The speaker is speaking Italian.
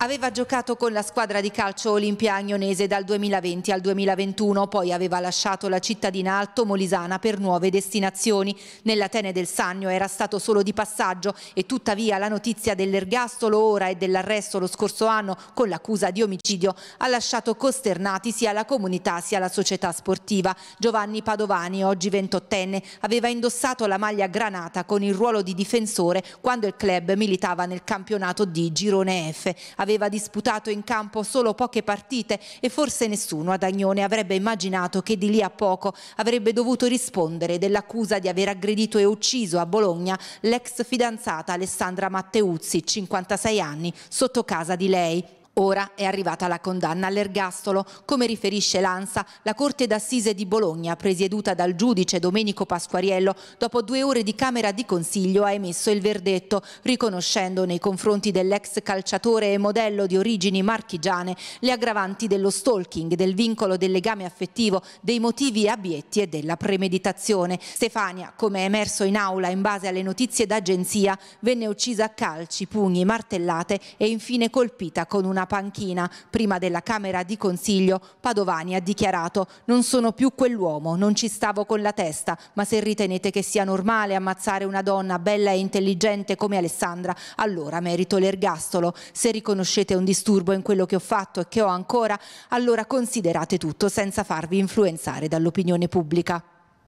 Aveva giocato con la squadra di calcio Olimpia Agnonese dal 2020 al 2021, poi aveva lasciato la cittadina alto molisana per nuove destinazioni. Nell'Atene del Sannio era stato solo di passaggio e tuttavia la notizia dell'ergastolo ora e dell'arresto lo scorso anno con l'accusa di omicidio ha lasciato costernati sia la comunità sia la società sportiva. Giovanni Padovani, oggi 28enne, aveva indossato la maglia granata con il ruolo di difensore quando il club militava nel campionato di Girone F aveva disputato in campo solo poche partite e forse nessuno ad Agnone avrebbe immaginato che di lì a poco avrebbe dovuto rispondere dell'accusa di aver aggredito e ucciso a Bologna l'ex fidanzata Alessandra Matteuzzi, 56 anni, sotto casa di lei. Ora è arrivata la condanna all'ergastolo, come riferisce l'ANSA, la Corte d'Assise di Bologna, presieduta dal giudice Domenico Pasquariello, dopo due ore di Camera di Consiglio ha emesso il verdetto, riconoscendo nei confronti dell'ex calciatore e modello di origini marchigiane le aggravanti dello stalking, del vincolo del legame affettivo, dei motivi abietti e della premeditazione. Stefania, come è emerso in aula in base alle notizie d'agenzia, venne uccisa a calci, pugni, martellate e infine colpita con una panchina prima della Camera di Consiglio, Padovani ha dichiarato non sono più quell'uomo, non ci stavo con la testa, ma se ritenete che sia normale ammazzare una donna bella e intelligente come Alessandra, allora merito l'ergastolo. Se riconoscete un disturbo in quello che ho fatto e che ho ancora, allora considerate tutto senza farvi influenzare dall'opinione pubblica.